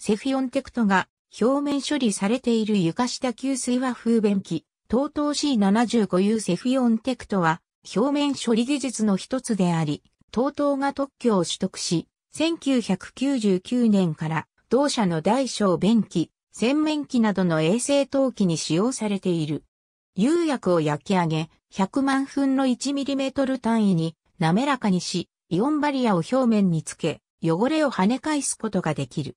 セフィオンテクトが表面処理されている床下給水和風便器、TOTO C75 U セフィオンテクトは表面処理技術の一つであり、TOTO が特許を取得し、1999年から同社の大小便器、洗面器などの衛生陶器に使用されている。釉薬を焼き上げ、100万分の 1mm 単位に滑らかにし、イオンバリアを表面につけ、汚れを跳ね返すことができる。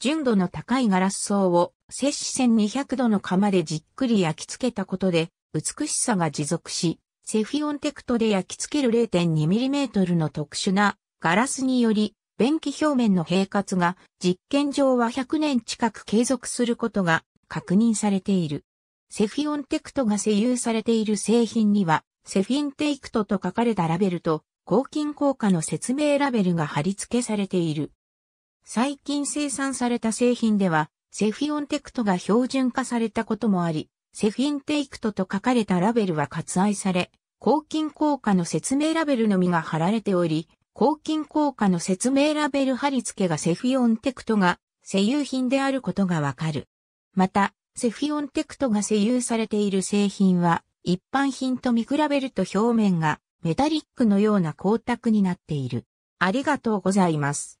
純度の高いガラス層を摂氏1200度の窯でじっくり焼き付けたことで美しさが持続し、セフィオンテクトで焼き付ける 0.2mm の特殊なガラスにより便器表面の平滑が実験上は100年近く継続することが確認されている。セフィオンテクトが製油されている製品には、セフィンテイクトと書かれたラベルと、抗菌効果の説明ラベルが貼り付けされている。最近生産された製品では、セフィオンテクトが標準化されたこともあり、セフィンテイクトと書かれたラベルは割愛され、抗菌効果の説明ラベルのみが貼られており、抗菌効果の説明ラベル貼り付けがセフィオンテクトが製油品であることがわかる。また、セフィオンテクトが製油されている製品は、一般品と見比べると表面がメタリックのような光沢になっている。ありがとうございます。